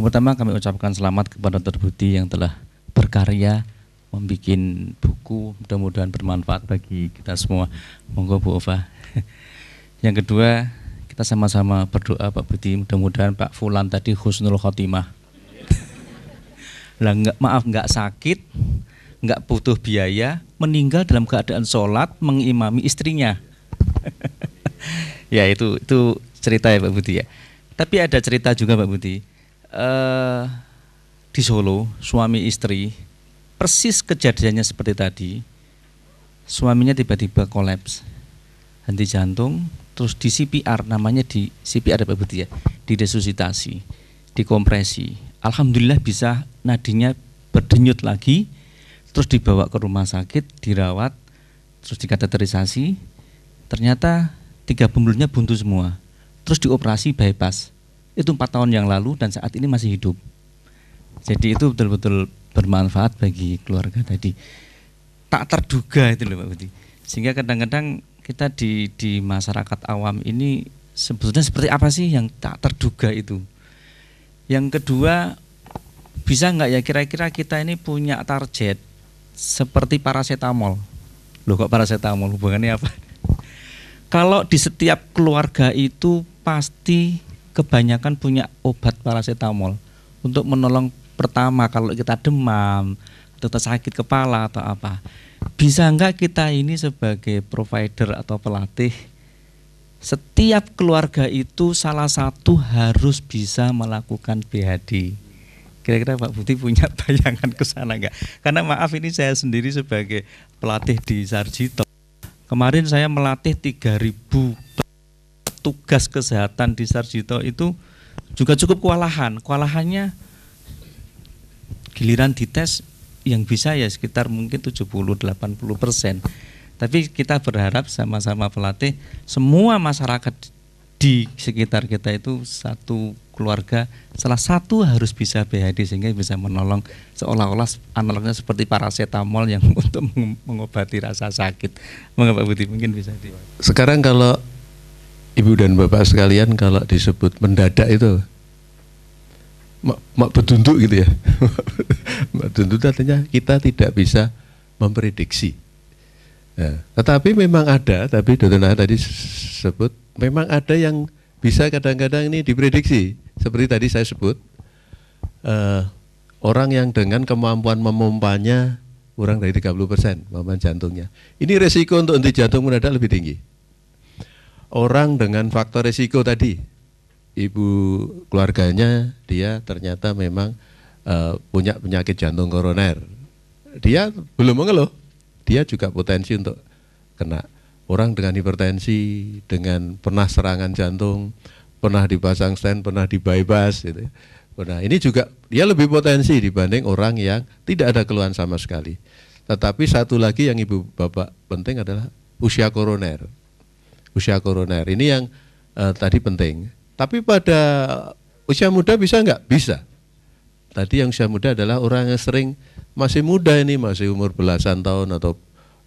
Yang pertama kami ucapkan selamat kepada Terbudi yang telah berkarya membuat buku mudah-mudahan bermanfaat bagi kita semua monggo Bu Ova yang kedua kita sama-sama berdoa Pak Budi mudah-mudahan Pak Fulan tadi husnul khotimah lah nggak maaf nggak sakit nggak butuh biaya meninggal dalam keadaan sholat mengimami istrinya ya itu itu cerita ya Pak Budi ya tapi ada cerita juga Pak Budi Eh, di Solo, suami istri, persis kejadiannya seperti tadi, suaminya tiba-tiba kolaps, henti jantung, terus di CPR, namanya di CPR ya Di resusitasi, di kompresi. Alhamdulillah bisa nadinya berdenyut lagi, terus dibawa ke rumah sakit, dirawat, terus dikateterisasi, ternyata tiga pembuluhnya buntu semua, terus dioperasi bypass itu empat tahun yang lalu dan saat ini masih hidup. Jadi itu betul-betul bermanfaat bagi keluarga tadi. Tak terduga itu loh Pak Budi. Sehingga kadang-kadang kita di di masyarakat awam ini sebetulnya seperti apa sih yang tak terduga itu. Yang kedua bisa nggak ya kira-kira kita ini punya target seperti parasetamol, Loh kok parasetamol hubungannya apa? Kalau di setiap keluarga itu pasti kebanyakan punya obat paracetamol untuk menolong pertama kalau kita demam atau sakit kepala atau apa. Bisa enggak kita ini sebagai provider atau pelatih setiap keluarga itu salah satu harus bisa melakukan BHD. Kira-kira Pak Budi punya bayangan ke sana enggak? Karena maaf ini saya sendiri sebagai pelatih di Sarjito. Kemarin saya melatih 3000 tugas kesehatan di Sarjito itu juga cukup kewalahan. Kewalahannya giliran dites yang bisa ya sekitar mungkin 70-80 persen. Tapi kita berharap sama-sama pelatih semua masyarakat di sekitar kita itu satu keluarga salah satu harus bisa BHD sehingga bisa menolong seolah-olah analognya seperti parasetamol yang untuk mengobati rasa sakit. Mengapa Budi mungkin bisa di Sekarang kalau Ibu dan Bapak sekalian kalau disebut mendadak itu mak, mak betunduk gitu ya. mak betunduk artinya kita tidak bisa memprediksi. Ya. Tetapi memang ada, tapi Dr. Nah tadi sebut memang ada yang bisa kadang-kadang ini diprediksi. Seperti tadi saya sebut uh, orang yang dengan kemampuan memompanya kurang dari 30 persen, jantungnya. Ini resiko untuk henti jantung mendadak lebih tinggi orang dengan faktor risiko tadi ibu keluarganya dia ternyata memang uh, punya penyakit jantung koroner dia belum mengeluh dia juga potensi untuk kena orang dengan hipertensi dengan pernah serangan jantung pernah dipasang stent pernah di bypass gitu pernah ya. ini juga dia lebih potensi dibanding orang yang tidak ada keluhan sama sekali tetapi satu lagi yang ibu bapak penting adalah usia koroner usia koroner. Ini yang uh, tadi penting. Tapi pada usia muda bisa nggak? Bisa. Tadi yang usia muda adalah orang yang sering masih muda ini masih umur belasan tahun atau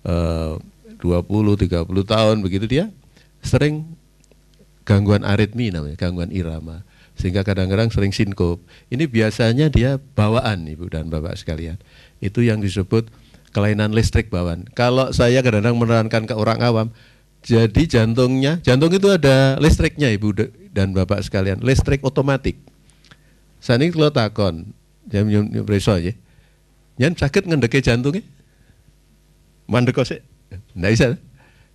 uh, 20, 30 tahun begitu dia sering gangguan aritmi namanya, gangguan irama sehingga kadang-kadang sering sinkop. Ini biasanya dia bawaan Ibu dan Bapak sekalian. Itu yang disebut kelainan listrik bawaan. Kalau saya kadang-kadang menerangkan ke orang awam, jadi jantungnya, jantung itu ada listriknya Ibu dan Bapak sekalian, listrik otomatik. Sani kalau takon, jam nyum preso aja. Ya. Nyan sakit ngendeke jantungnya? Mandek kok Nggak bisa.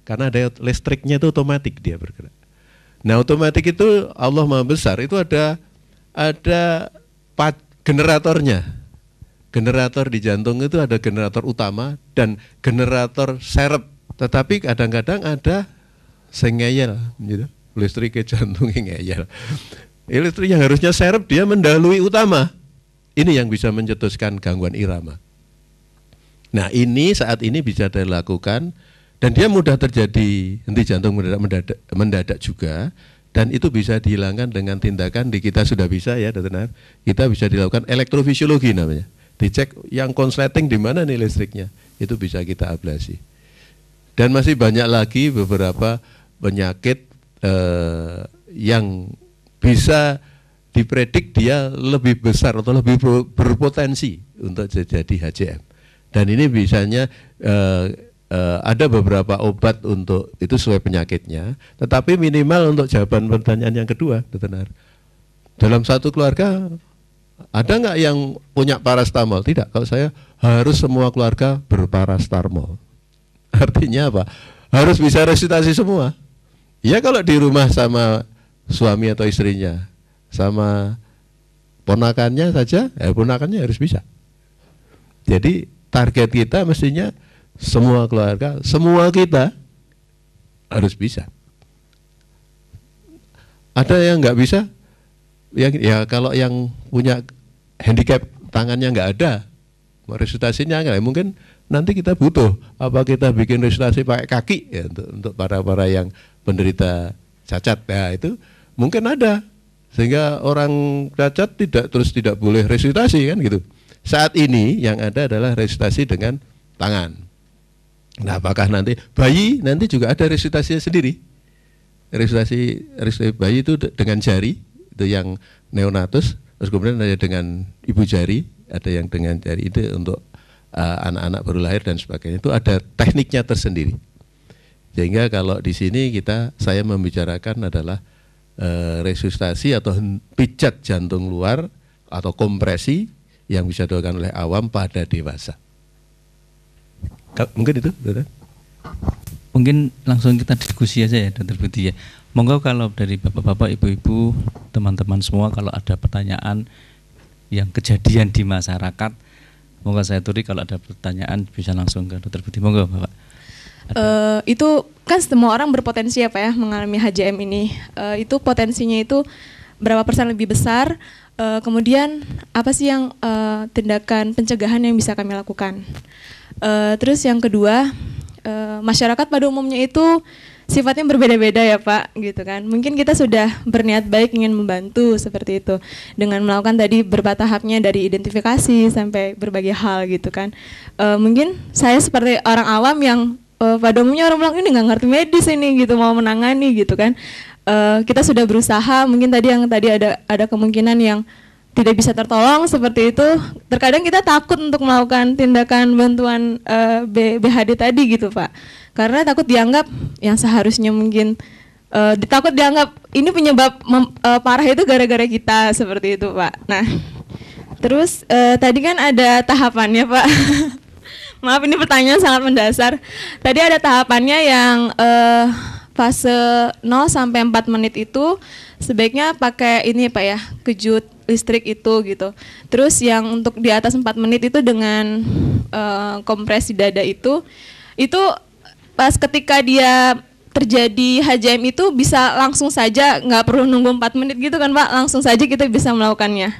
Karena ada listriknya itu otomatik dia bergerak. Nah otomatik itu Allah Maha Besar itu ada ada generatornya generator di jantung itu ada generator utama dan generator serep tetapi kadang-kadang ada sing gitu. Listrik ke jantung ngeyel. Listrik yang harusnya serep dia mendahului utama. Ini yang bisa mencetuskan gangguan irama. Nah ini saat ini bisa dilakukan dan dia mudah terjadi henti jantung mendadak, mendadak, mendadak juga dan itu bisa dihilangkan dengan tindakan di kita sudah bisa ya dokter kita bisa dilakukan elektrofisiologi namanya dicek yang konsleting di mana nih listriknya itu bisa kita ablasi dan masih banyak lagi beberapa penyakit eh, yang bisa dipredik dia lebih besar atau lebih berpotensi untuk jadi HCM. Dan ini bisanya eh, eh, ada beberapa obat untuk itu sesuai penyakitnya, tetapi minimal untuk jawaban pertanyaan yang kedua, Dr. Dalam satu keluarga ada nggak yang punya parastamol? Tidak, kalau saya harus semua keluarga berparastamol. Artinya apa? Harus bisa resitasi semua. Ya kalau di rumah sama suami atau istrinya, sama ponakannya saja, eh, ponakannya harus bisa. Jadi target kita mestinya semua keluarga, semua kita harus bisa. Ada yang nggak bisa? Yang ya kalau yang punya handicap tangannya nggak ada, resitasinya nggak mungkin nanti kita butuh apa kita bikin registrasi pakai kaki ya untuk, untuk para para yang penderita cacat ya itu mungkin ada sehingga orang cacat tidak terus tidak boleh registrasi kan gitu saat ini yang ada adalah registrasi dengan tangan nah apakah nanti bayi nanti juga ada registrasinya sendiri resitasi registrasi bayi itu dengan jari itu yang neonatus terus kemudian ada dengan ibu jari ada yang dengan jari itu untuk Eh, anak-anak baru lahir dan sebagainya itu ada tekniknya tersendiri. Sehingga kalau di sini kita saya membicarakan adalah uh, resusitasi atau pijat jantung luar atau kompresi yang bisa dilakukan oleh awam pada dewasa. Mungkin itu, Dada? Mungkin langsung kita diskusi aja ya, Dokter Budi ya. Monggo kalau dari bapak-bapak, ibu-ibu, teman-teman semua kalau ada pertanyaan yang kejadian di masyarakat Monggo saya turi kalau ada pertanyaan bisa langsung ke Dokter Budi. Monggo Bapak. Uh, itu kan semua orang berpotensi apa ya mengalami HJM ini. Uh, itu potensinya itu berapa persen lebih besar? Uh, kemudian apa sih yang uh, tindakan pencegahan yang bisa kami lakukan? Uh, terus yang kedua, uh, masyarakat pada umumnya itu sifatnya berbeda-beda ya Pak gitu kan. Mungkin kita sudah berniat baik ingin membantu seperti itu dengan melakukan tadi berapa tahapnya dari identifikasi sampai berbagai hal gitu kan. E, mungkin saya seperti orang awam yang e, pada umumnya orang bilang ini nggak ngerti medis ini gitu mau menangani gitu kan. E, kita sudah berusaha mungkin tadi yang tadi ada ada kemungkinan yang tidak bisa tertolong seperti itu terkadang kita takut untuk melakukan tindakan bantuan e, BHD tadi gitu pak karena takut dianggap yang seharusnya mungkin uh, takut dianggap ini penyebab mem, uh, parah itu gara-gara kita seperti itu pak nah terus uh, tadi kan ada tahapannya pak maaf ini pertanyaan sangat mendasar tadi ada tahapannya yang uh, fase 0 sampai 4 menit itu sebaiknya pakai ini Pak ya, kejut listrik itu gitu. Terus yang untuk di atas 4 menit itu dengan uh, kompresi dada itu itu pas ketika dia terjadi HJM itu bisa langsung saja nggak perlu nunggu 4 menit gitu kan Pak langsung saja kita bisa melakukannya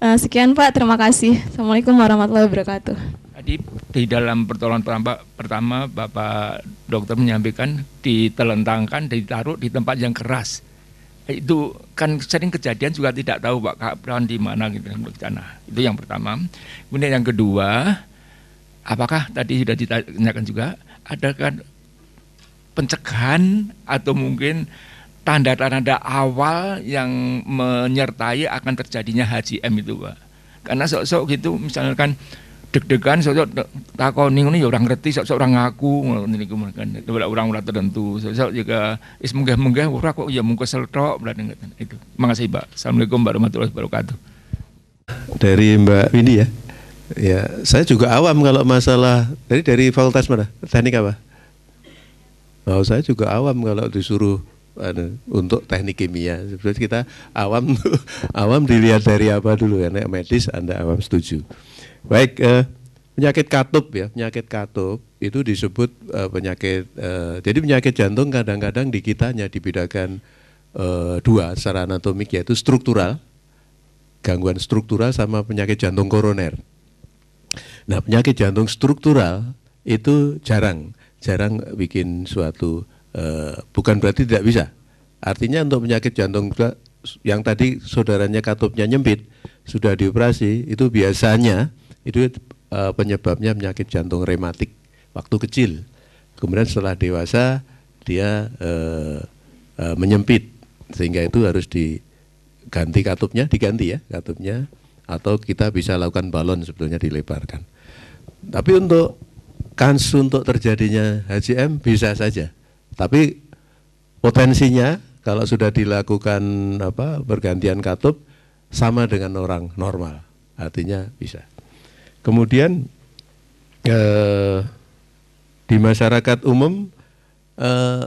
uh, sekian Pak terima kasih Assalamualaikum warahmatullahi wabarakatuh tadi di dalam pertolongan pertama, pertama Bapak dokter menyampaikan ditelentangkan ditaruh di tempat yang keras itu kan sering kejadian juga tidak tahu Pak kapan di mana gitu bencana itu yang pertama kemudian yang kedua apakah tadi sudah ditanyakan juga ada kan pencegahan atau mungkin tanda-tanda awal yang menyertai akan terjadinya HGM itu Pak. Karena sok-sok gitu misalkan deg-degan sok-sok takoni ini ya orang ngerti sok-sok orang ngaku ini kemudian kan. Orang-orang tertentu sok-sok juga is munggah-munggah ora kok ya mung kesel tok itu. Makasih Pak. Assalamualaikum warahmatullahi wabarakatuh. Dari Mbak Windy ya. Ya, saya juga awam kalau masalah dari dari fakultas mana? Teknik apa? Oh, saya juga awam kalau disuruh anu, untuk teknik kimia. Sebenarnya kita awam awam dilihat dari apa dulu ya. Nek medis Anda awam setuju. Baik, eh, penyakit katup ya. Penyakit katup itu disebut eh, penyakit eh, jadi penyakit jantung kadang-kadang di kita hanya dibedakan eh, dua secara anatomik yaitu struktural gangguan struktural sama penyakit jantung koroner. Nah, penyakit jantung struktural itu jarang jarang bikin suatu uh, bukan berarti tidak bisa. Artinya untuk penyakit jantung yang tadi saudaranya katupnya nyempit sudah dioperasi itu biasanya itu uh, penyebabnya penyakit jantung rematik waktu kecil. Kemudian setelah dewasa dia uh, uh, menyempit sehingga itu harus diganti katupnya, diganti ya katupnya atau kita bisa lakukan balon sebetulnya dilebarkan. Tapi untuk kans untuk terjadinya HCM bisa saja. Tapi potensinya kalau sudah dilakukan apa bergantian katup sama dengan orang normal. Artinya bisa. Kemudian eh, di masyarakat umum kadang eh,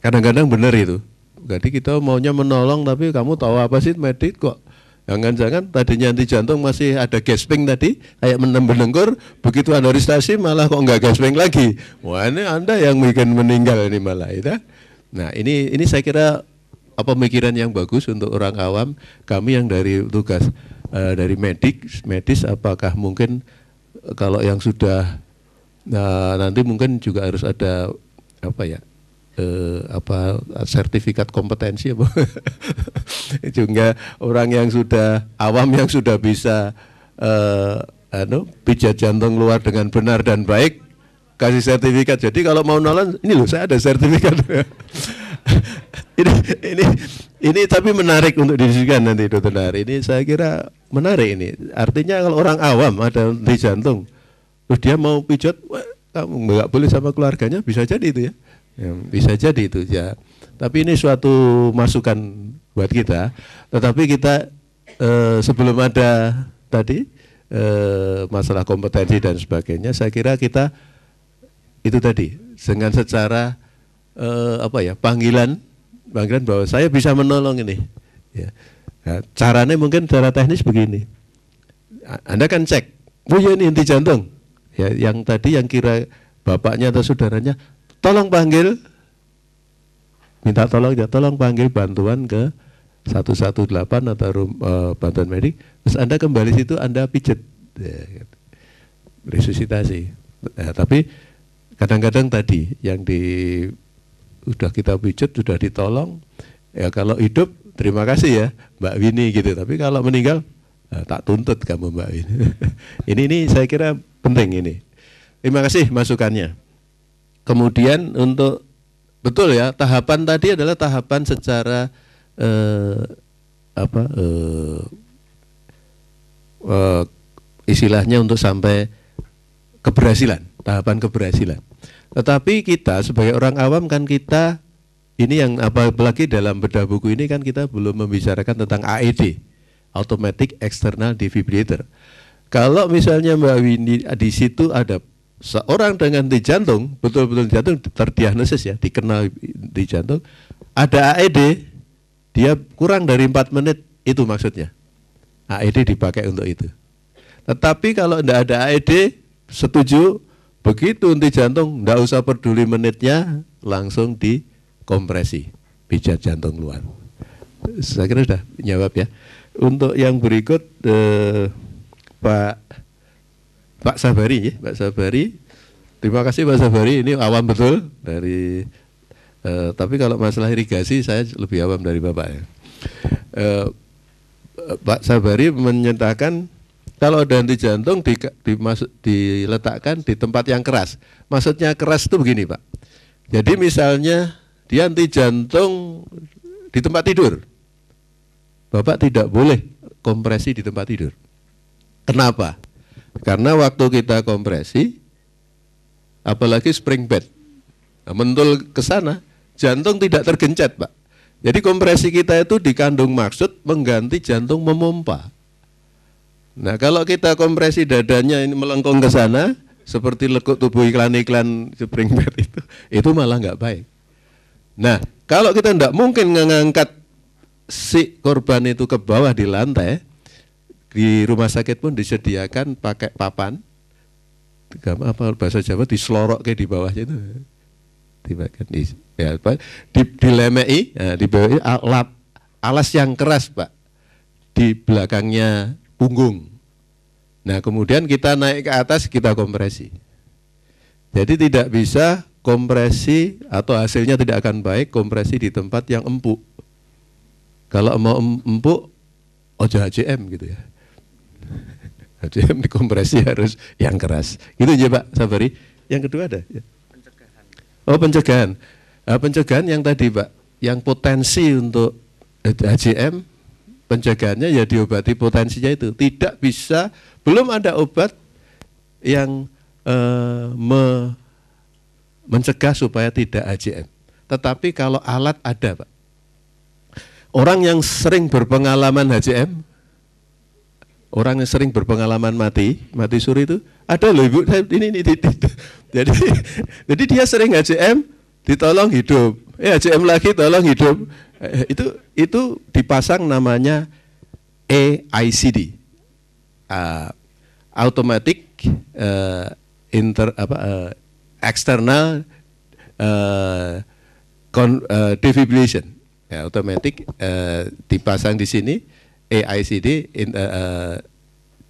kadang-kadang benar itu. Jadi kita maunya menolong tapi kamu tahu apa sih medit kok Jangan-jangan tadinya anti jantung masih ada gasping tadi, kayak lengkur, begitu Anda malah kok enggak gasping lagi. Wah ini Anda yang bikin meninggal ini malah. ya. Nah ini ini saya kira apa uh, pemikiran yang bagus untuk orang awam, kami yang dari tugas uh, dari medik, medis apakah mungkin uh, kalau yang sudah nah, nanti mungkin juga harus ada apa ya eh, apa sertifikat kompetensi apa juga orang yang sudah awam yang sudah bisa eh, anu pijat jantung luar dengan benar dan baik kasih sertifikat jadi kalau mau nolong ini loh saya ada sertifikat ini ini ini tapi menarik untuk didiskusikan nanti dokter Nari. ini saya kira menarik ini artinya kalau orang awam ada di jantung terus dia mau pijat kamu nggak boleh sama keluarganya bisa jadi itu ya Ya, bisa jadi itu ya. Tapi ini suatu masukan buat kita. Tetapi kita eh, sebelum ada tadi eh, masalah kompetensi dan sebagainya, saya kira kita itu tadi dengan secara eh, apa ya panggilan panggilan bahwa saya bisa menolong ini. Ya. Nah, caranya mungkin secara teknis begini. Anda kan cek, punya oh ini inti jantung. Ya, yang tadi yang kira bapaknya atau saudaranya tolong panggil minta tolong ya tolong panggil bantuan ke 118 atau uh, bantuan medik terus anda kembali situ anda pijet ya, gitu. resusitasi ya, tapi kadang-kadang tadi yang di sudah kita pijet sudah ditolong ya kalau hidup terima kasih ya Mbak Wini gitu tapi kalau meninggal nah, tak tuntut kamu Mbak Wini ini ini saya kira penting ini terima kasih masukannya Kemudian untuk betul ya tahapan tadi adalah tahapan secara eh, apa eh, eh, istilahnya untuk sampai keberhasilan tahapan keberhasilan. Tetapi kita sebagai orang awam kan kita ini yang apalagi dalam bedah buku ini kan kita belum membicarakan tentang AED Automatic External Defibrillator. Kalau misalnya Mbak Windy di situ ada seorang dengan di jantung, betul-betul jantung terdiagnosis ya, dikenal di jantung, ada AED, dia kurang dari empat menit, itu maksudnya. AED dipakai untuk itu. Tetapi kalau tidak ada AED, setuju, begitu henti jantung, tidak usah peduli menitnya, langsung dikompresi, pijat jantung luar. Saya kira sudah jawab ya. Untuk yang berikut, eh, Pak Pak Sabari ya, Pak Sabari. Terima kasih Pak Sabari, ini awam betul dari uh, tapi kalau masalah irigasi saya lebih awam dari Bapak ya. Uh, eh, Pak eh, Sabari menyatakan kalau ada henti jantung di, masuk, diletakkan di tempat yang keras. Maksudnya keras itu begini Pak. Jadi misalnya dia henti jantung di tempat tidur. Bapak tidak boleh kompresi di tempat tidur. Kenapa? Karena waktu kita kompresi, apalagi spring bed, nah, mentul ke sana, jantung tidak tergencet, Pak. Jadi kompresi kita itu dikandung maksud mengganti jantung memompa. Nah kalau kita kompresi dadanya ini melengkung ke sana, seperti lekuk tubuh iklan-iklan spring bed itu, itu malah nggak baik. Nah kalau kita tidak mungkin mengangkat si korban itu ke bawah di lantai, di rumah sakit pun disediakan pakai papan, apa bahasa Jawa diselorok kayak di bawahnya itu dimakan di ya apa di dilemei ya, nah, di bawah alap alas yang keras pak di belakangnya punggung nah kemudian kita naik ke atas kita kompresi jadi tidak bisa kompresi atau hasilnya tidak akan baik kompresi di tempat yang empuk kalau mau empuk ojo HCM gitu ya jadi dikompresi harus yang keras gitu aja pak Sabari yang kedua ada pencegahan. Ya. oh pencegahan nah, pencegahan yang tadi pak yang potensi untuk HJM pencegahannya ya diobati potensinya itu tidak bisa belum ada obat yang eh, me, mencegah supaya tidak HJM tetapi kalau alat ada pak orang yang sering berpengalaman HJM orang yang sering berpengalaman mati, mati suri itu ada loh ibu, ini ini, ini, ini. jadi jadi dia sering HCM ditolong hidup, eh HCM lagi tolong hidup, eh, itu itu dipasang namanya AICD, uh, ah, automatic uh, inter apa uh, external uh, con, uh, defibrillation, ya, automatic uh, dipasang di sini AICD in, uh, uh,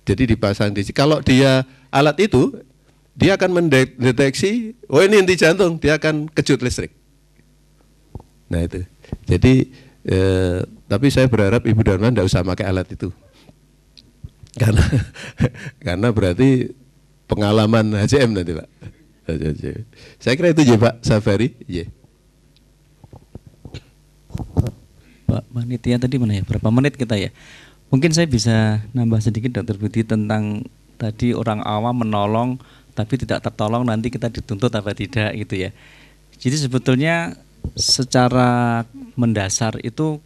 jadi dipasang di kalau dia alat itu dia akan mendeteksi oh ini inti jantung dia akan kejut listrik nah itu jadi uh, tapi saya berharap ibu darman tidak usah pakai alat itu karena karena berarti pengalaman HCM nanti pak saya kira itu ya pak Safari ya yeah. Pak Panitia ya, tadi mana ya? Berapa menit kita ya? Mungkin saya bisa nambah sedikit Dokter Budi tentang tadi orang awam menolong tapi tidak tertolong nanti kita dituntut apa tidak gitu ya. Jadi sebetulnya secara mendasar itu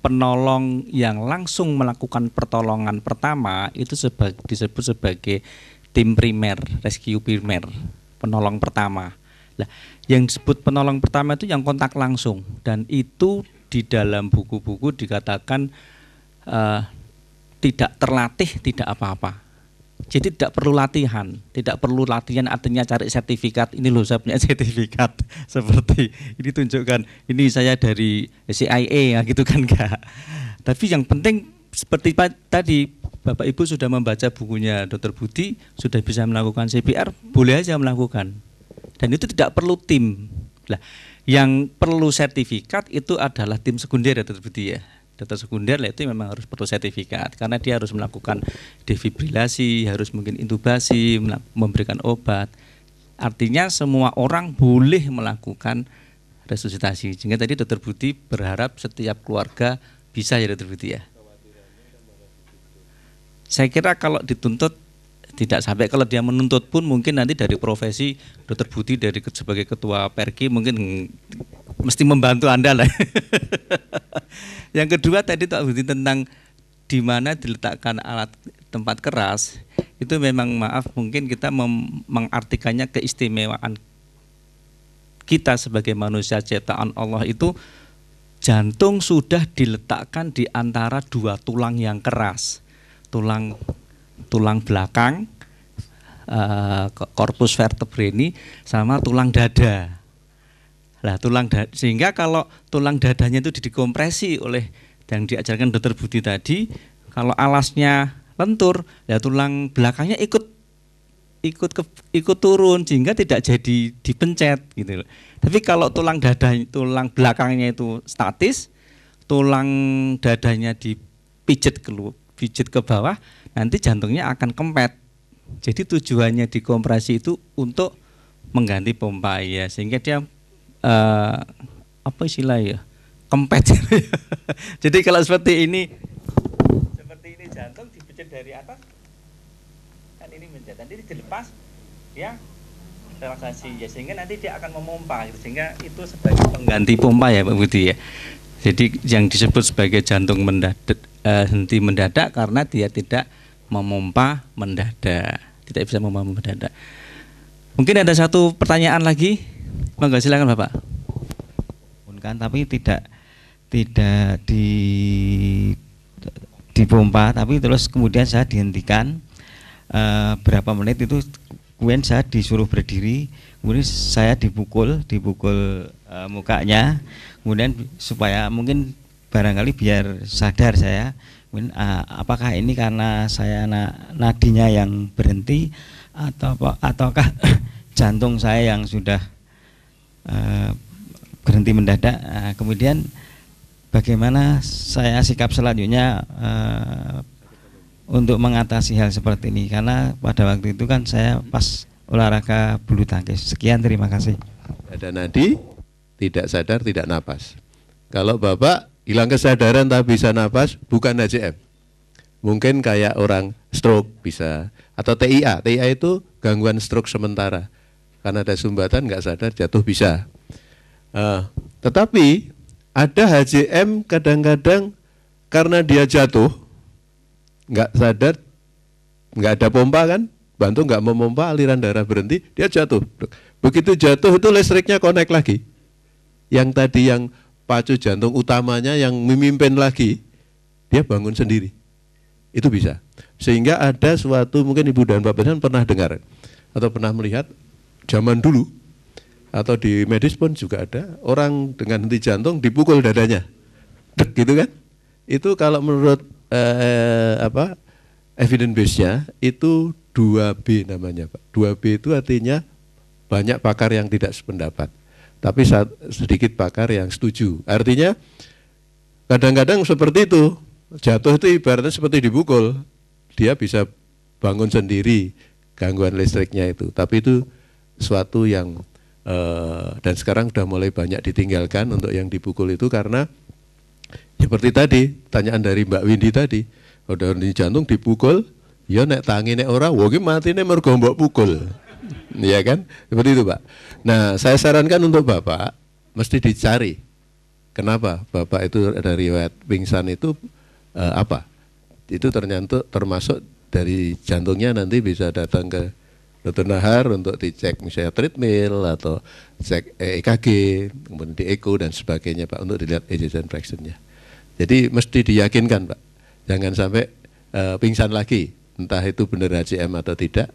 penolong yang langsung melakukan pertolongan pertama itu seba disebut sebagai tim primer, rescue primer, penolong pertama. Nah, yang disebut penolong pertama itu yang kontak langsung dan itu di dalam buku-buku dikatakan uh, tidak terlatih tidak apa-apa. Jadi tidak perlu latihan, tidak perlu latihan artinya cari sertifikat. Ini loh saya punya sertifikat seperti ini tunjukkan ini saya dari CIA ya gitu kan enggak. Tapi yang penting seperti tadi Bapak Ibu sudah membaca bukunya Dr. Budi, sudah bisa melakukan CPR, boleh aja melakukan. Dan itu tidak perlu tim. Lah, yang perlu sertifikat itu adalah tim sekunder ya terbukti ya. Dokter sekunder itu memang harus perlu sertifikat karena dia harus melakukan defibrilasi, harus mungkin intubasi, memberikan obat. Artinya semua orang boleh melakukan resusitasi. Sehingga tadi Dokter Budi berharap setiap keluarga bisa ya Dokter Budi ya. Saya kira kalau dituntut tidak sampai kalau dia menuntut pun mungkin nanti dari profesi dokter Budi dari sebagai ketua Perki mungkin mesti membantu Anda lah. yang kedua tadi Pak Budi tentang di mana diletakkan alat tempat keras itu memang maaf mungkin kita mengartikannya keistimewaan kita sebagai manusia ciptaan Allah itu jantung sudah diletakkan di antara dua tulang yang keras tulang tulang belakang, uh, korpus vertebrae ini sama tulang dada. Lah tulang dada, sehingga kalau tulang dadanya itu dikompresi oleh yang diajarkan dokter Budi tadi, kalau alasnya lentur, ya tulang belakangnya ikut ikut ke, ikut turun sehingga tidak jadi dipencet gitu Tapi kalau tulang dada tulang belakangnya itu statis, tulang dadanya dipijet ke pijet ke bawah, nanti jantungnya akan kempet. Jadi tujuannya dikompresi itu untuk mengganti pompa ya, sehingga dia uh, apa istilah ya kempet. Jadi kalau seperti ini, seperti ini jantung dipencet dari atas, kan ini mencet, nanti dilepas, ya relaksasi ya sehingga nanti dia akan memompa gitu. sehingga itu sebagai pengganti pompa ya Pak Budi ya jadi yang disebut sebagai jantung mendadak uh, henti mendadak karena dia tidak memompa mendadak. Tidak bisa memompa mendadak. Mungkin ada satu pertanyaan lagi, monggo silakan Bapak. Kan tapi tidak tidak di dipompa, tapi terus kemudian saya dihentikan e, berapa menit itu kemudian saya disuruh berdiri, kemudian saya dipukul, dipukul e, mukanya, kemudian supaya mungkin barangkali biar sadar saya Kemudian, uh, ah, apakah ini karena saya na nadinya yang berhenti atau ataukah jantung saya yang sudah uh, berhenti mendadak? Uh, kemudian bagaimana saya sikap selanjutnya uh, untuk mengatasi hal seperti ini? Karena pada waktu itu kan saya pas olahraga bulu tangkis. Sekian terima kasih. Ada nadi, tidak sadar, tidak napas. Kalau Bapak Hilang kesadaran tapi bisa nafas bukan HCM. Mungkin kayak orang stroke bisa atau TIA. TIA itu gangguan stroke sementara karena ada sumbatan nggak sadar jatuh bisa. Uh, tetapi ada HCM kadang-kadang karena dia jatuh nggak sadar nggak ada pompa kan bantu nggak memompa aliran darah berhenti dia jatuh begitu jatuh itu listriknya connect lagi yang tadi yang pacu jantung utamanya yang memimpin lagi, dia bangun sendiri. Itu bisa. Sehingga ada suatu mungkin Ibu dan Bapak dan pernah dengar atau pernah melihat zaman dulu atau di medis pun juga ada orang dengan henti jantung dipukul dadanya. Dek gitu kan? Itu kalau menurut eh, apa evidence base-nya itu 2B namanya, Pak. 2B itu artinya banyak pakar yang tidak sependapat tapi sedikit pakar yang setuju. Artinya kadang-kadang seperti itu, jatuh itu ibaratnya seperti dibukul. Dia bisa bangun sendiri gangguan listriknya itu. Tapi itu suatu yang uh, dan sekarang sudah mulai banyak ditinggalkan untuk yang dipukul itu karena seperti tadi tanyaan dari Mbak Windy tadi, kalau di jantung dipukul, ya nek tangi nek ora, mati mati mergo mergombok pukul. Iya kan? Seperti itu, Pak. Nah, saya sarankan untuk Bapak mesti dicari. Kenapa? Bapak itu ada riwayat pingsan itu eh, apa? Itu ternyata termasuk dari jantungnya nanti bisa datang ke dokter nahar untuk dicek misalnya treadmill atau cek EKG, kemudian di eko dan sebagainya Pak untuk dilihat ejection fractionnya. Jadi mesti diyakinkan Pak, jangan sampai uh, pingsan lagi, entah itu benar HCM atau tidak.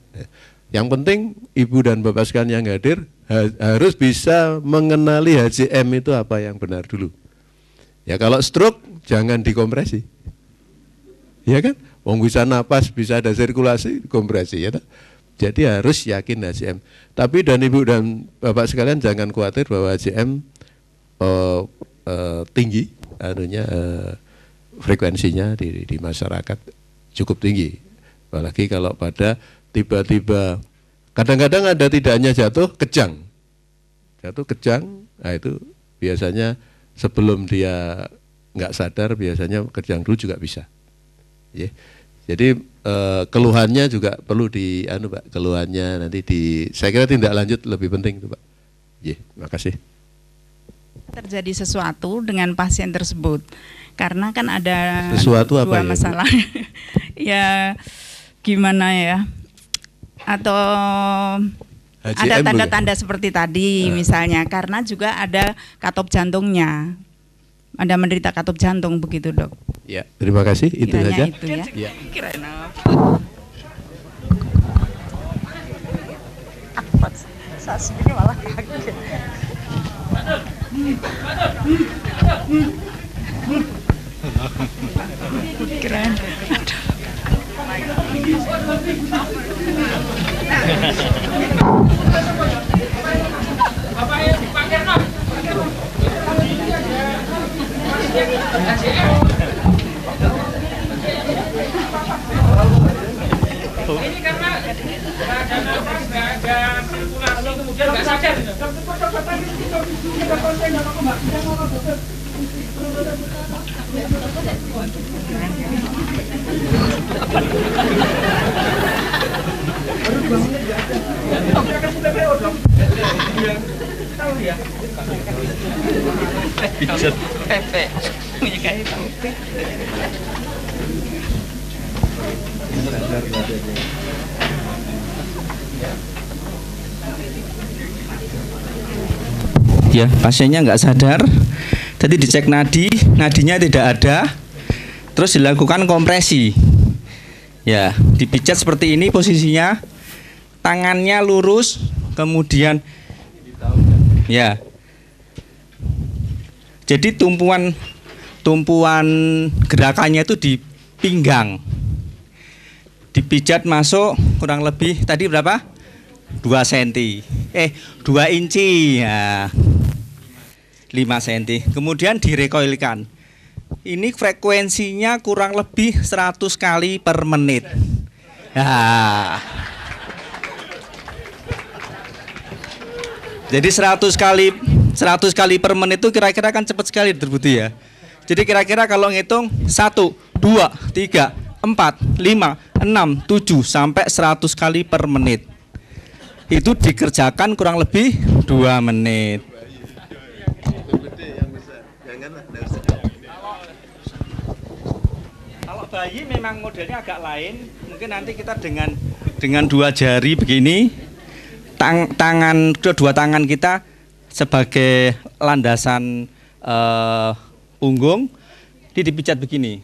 Yang penting ibu dan bapak sekalian yang hadir ha harus bisa mengenali HCM itu apa yang benar dulu. Ya kalau stroke jangan dikompresi. Ya kan? Wong bisa napas, bisa ada sirkulasi, kompresi ya. Tak? Jadi harus yakin HCM. Tapi dan ibu dan bapak sekalian jangan khawatir bahwa HCM uh, eh, uh, eh, tinggi, anunya uh, frekuensinya di, di masyarakat cukup tinggi. Apalagi kalau pada tiba-tiba kadang-kadang ada tidaknya jatuh kejang jatuh kejang nah itu biasanya sebelum dia nggak sadar biasanya kejang dulu juga bisa ya jadi e, keluhannya juga perlu di anu pak keluhannya nanti di saya kira tindak lanjut lebih penting itu pak ya makasih terjadi sesuatu dengan pasien tersebut karena kan ada sesuatu apa dua ya, masalah ya gimana ya atau HGM ada ya? tanda-tanda seperti tadi uh. misalnya karena juga ada katup jantungnya anda menderita katup jantung begitu dok ya terima kasih itu Kiranya saja itu, ya. ya. Kiranya. menyukai Upi. ya pasiennya nggak sadar tadi dicek nadi nadinya tidak ada terus dilakukan kompresi ya dipijat seperti ini posisinya tangannya lurus kemudian ya jadi tumpuan tumpuan gerakannya itu di pinggang dipijat masuk kurang lebih tadi berapa 2 cm eh 2 inci ya 5 cm kemudian direkoilkan ini frekuensinya kurang lebih 100 kali per menit ya. jadi 100 kali 100 kali per menit itu kira-kira kan cepat sekali terbukti ya jadi kira-kira kalau ngitung 1, 2, 3, 4, 5, 6, 7 sampai 100 kali per menit. Itu dikerjakan kurang lebih 2 menit. Kalau bayi memang modelnya agak lain, mungkin nanti kita dengan dengan dua jari begini, tang, tangan kedua dua tangan kita sebagai landasan uh, Unggung, ini dipijat begini.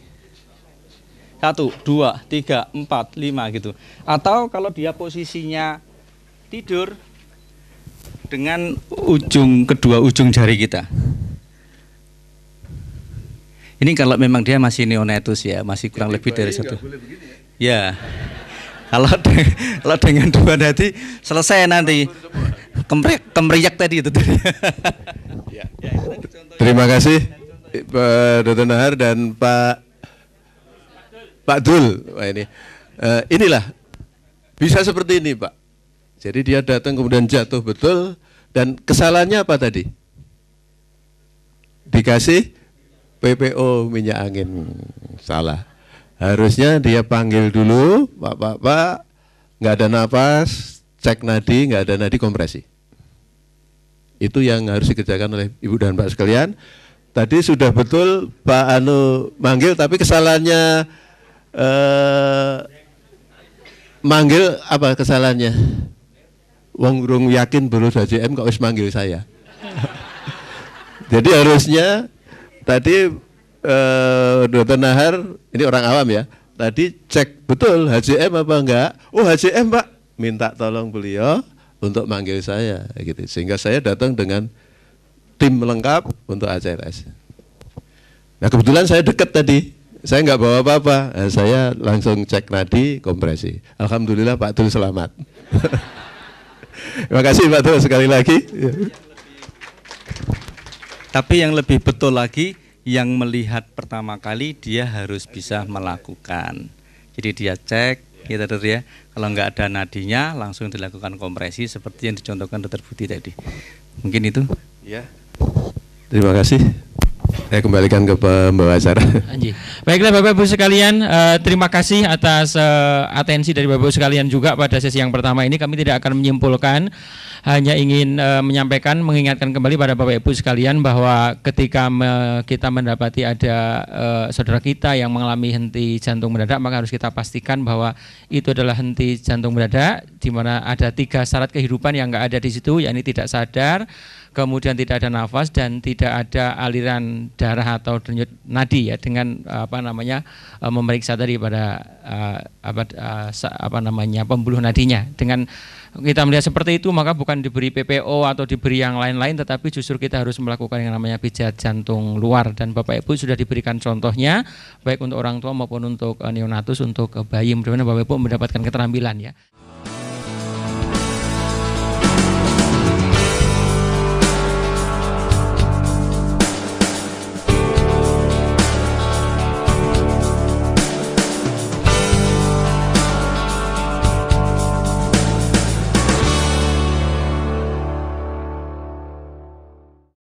Satu, dua, tiga, empat, lima gitu. Atau kalau dia posisinya tidur dengan ujung kedua ujung jari kita. Ini kalau memang dia masih neonatus ya, masih kurang Jadi lebih dari satu. Ya. ya kalau de kalau dengan dua nanti selesai nanti kemprek kemriak tadi itu ya, ya, itu Terima kasih. Pak Dr. Nahar dan Pak Pak Dul. Wah ini uh, inilah bisa seperti ini Pak. Jadi dia datang kemudian jatuh betul dan kesalahannya apa tadi? Dikasih PPO minyak angin salah. Harusnya dia panggil dulu Pak Pak Pak nggak ada nafas, cek nadi, nggak ada nadi kompresi. Itu yang harus dikerjakan oleh ibu dan pak sekalian tadi sudah betul Pak Anu manggil tapi kesalahannya eh, manggil apa kesalahannya? Wong rung yakin baru saja M kok wis manggil saya. Jadi harusnya tadi eh, Dr. Nahar ini orang awam ya. Tadi cek betul HCM apa enggak? Oh HCM Pak, minta tolong beliau untuk manggil saya gitu. Sehingga saya datang dengan tim lengkap untuk ACRS. Nah kebetulan saya dekat tadi, saya nggak bawa apa-apa, nah, saya langsung cek nadi, kompresi. Alhamdulillah Pak Tul selamat. Terima kasih Pak Tul sekali lagi. Ya. Tapi yang lebih betul lagi, yang melihat pertama kali dia harus bisa melakukan. Jadi dia cek, ya gitu, dokter gitu, ya. Kalau nggak ada nadinya, langsung dilakukan kompresi seperti yang dicontohkan dokter Budi tadi. Mungkin itu. Ya. Terima kasih. Saya kembalikan ke pembawa acara. Anji. Baiklah Bapak Ibu sekalian, eh, terima kasih atas eh, atensi dari Bapak Ibu sekalian juga pada sesi yang pertama ini kami tidak akan menyimpulkan, hanya ingin eh, menyampaikan mengingatkan kembali pada Bapak Ibu sekalian bahwa ketika me, kita mendapati ada eh, saudara kita yang mengalami henti jantung mendadak maka harus kita pastikan bahwa itu adalah henti jantung mendadak di mana ada tiga syarat kehidupan yang enggak ada di situ yakni tidak sadar, kemudian tidak ada nafas dan tidak ada aliran darah atau denyut nadi ya dengan eh, apa namanya eh, memeriksa tadi pada eh, apa apa namanya pembuluh nadinya dengan kita melihat seperti itu maka bukan diberi PPO atau diberi yang lain-lain tetapi justru kita harus melakukan yang namanya pijat jantung luar dan Bapak Ibu sudah diberikan contohnya baik untuk orang tua maupun untuk neonatus untuk bayi mudah-mudahan Bapak Ibu mendapatkan keterampilan ya.